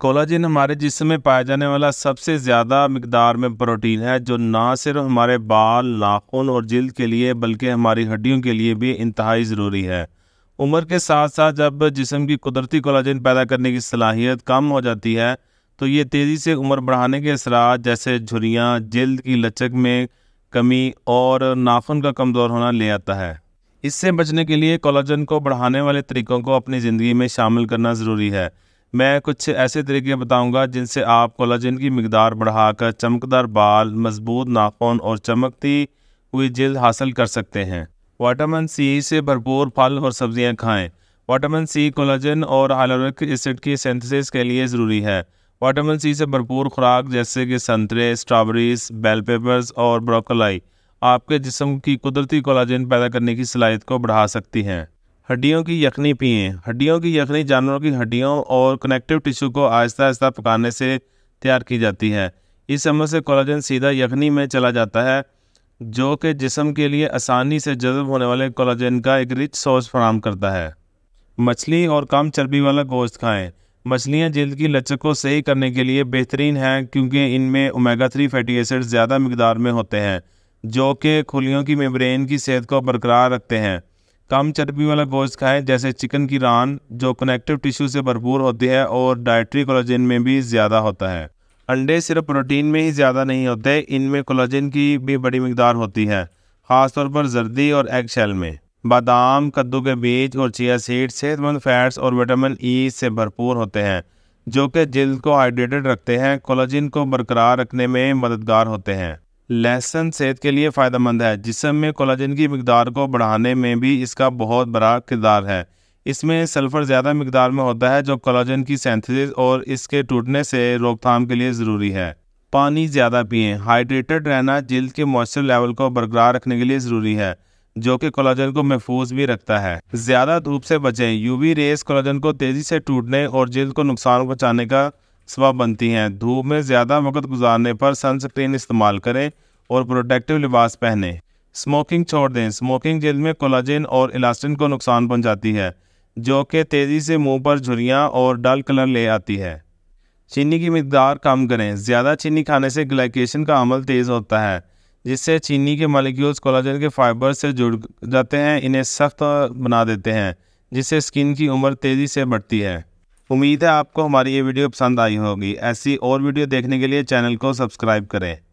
collagen हमारे जिसम में पाया जाने वाला सबसे ज़्यादा मकदार में प्रोटीन है जो ना सिर्फ हमारे बाल नाखून और जल्द के लिए बल्कि हमारी हड्डियों के लिए भी इंतहाई ज़रूरी है उम्र के साथ साथ जब जिसम की कुदरती कोलाजिन पैदा करने की सलाहियत कम हो जाती है तो ये तेज़ी से उम्र बढ़ाने के असरा जैसे झुरियाँ जल्द की लचक में कमी और नाखून का कमज़ोर होना ले आता है इससे बचने के लिए कोलाजन को बढ़ाने वाले तरीक़ों को अपनी ज़िंदगी में शामिल करना ज़रूरी है मैं कुछ ऐसे तरीके बताऊंगा जिनसे आप कोलाजन की मकदार बढ़ाकर चमकदार बाल मजबूत नाखून और चमकती हुई जल्द हासिल कर सकते हैं वाटामिन सी से भरपूर फल और सब्जियां खाएं वाटामिन सी कोलाजन और हाइलोरिक एसिड की सिंथेसिस के लिए ज़रूरी है वाटामिन सी से भरपूर खुराक जैसे कि संतरे स्ट्रॉबेरीज बेल पेपर्स और ब्रोकलाई आपके जिसम की कुदरती कोलाजन पैदा करने की सलाहियत को बढ़ा सकती हैं हड्डियों की यखनी पिएँ हड्डियों की यखनी जानवरों की हड्डियों और कनेक्टिव टिश्यू को आहिस्ता आहिस्ता पकाने से तैयार की जाती है इस अमल से कोलाजन सीधा यखनी में चला जाता है जो कि जिसम के लिए आसानी से जज्ब होने वाले कोलाजन का एक रिच सोर्स फराम करता है मछली और कम चर्बी वाला गोश्त खाएं मछलियाँ जल्द की लचक को सही करने के लिए बेहतरीन हैं क्योंकि इनमें ओमेगा थ्री फैटी एसिड ज़्यादा मकदार में होते हैं जो कि खुलियों की मेम्ब्रेन की सेहत को बरकरार रखते हैं कम चर्बी वाला गोश्त खाएं जैसे चिकन की रान जो कनेक्टिव टिश्यू से भरपूर होती है और डायट्री कोलोजिन में भी ज़्यादा होता है अंडे सिर्फ प्रोटीन में ही ज़्यादा नहीं होते इनमें कोलोजिन की भी बड़ी मकदार होती है ख़ासतौर पर जर्दी और एग शेल में बादाम कद्दू के बीज और चिया सीड सेहतमंद फैट्स और विटामिन ई e से भरपूर होते हैं जो कि जल्द को हाइड्रेटेड रखते हैं कोलोजिन को बरकरार रखने में मददगार होते हैं लहसन सेहत के लिए फ़ायदेमंद है जिसम में कोलाजन की मकदार को बढ़ाने में भी इसका बहुत बड़ा किरदार है इसमें सल्फ़र ज़्यादा मकदार में होता है जो कोलाजन की सेंथिस और इसके टूटने से रोकथाम के लिए ज़रूरी है पानी ज़्यादा पिएँ हाइड्रेटेड रहना जल्द के मॉइस्चर लेवल को बरकरार रखने के लिए ज़रूरी है जो कि कोलाजन को महफूज भी रखता है ज़्यादा धूप से बचें यूवी रेस कोलाजन को तेज़ी से टूटने और जल्द को नुकसान पहुँचाने का सबब बनती हैं धूप में ज़्यादा वक्त गुजारने पर सनस्क्रीन इस्तेमाल करें और प्रोटेक्टिव लिबास पहने स्मोकिंग छोड़ दें स्मोकिंग जेल में कोलाजिन और इलास्टिन को नुकसान पहुंचाती है जो कि तेज़ी से मुंह पर झुरियाँ और डल कलर ले आती है चीनी की मकदार कम करें ज़्यादा चीनी खाने से ग्लाइकेशन का अमल तेज़ होता है जिससे चीनी के मालिक्यूल्स कोलाजन के फाइबर से जुड़ जाते हैं इन्हें सख्त बना देते हैं जिससे स्किन की उम्र तेज़ी से बढ़ती है उम्मीद है आपको हमारी ये वीडियो पसंद आई होगी ऐसी और वीडियो देखने के लिए चैनल को सब्सक्राइब करें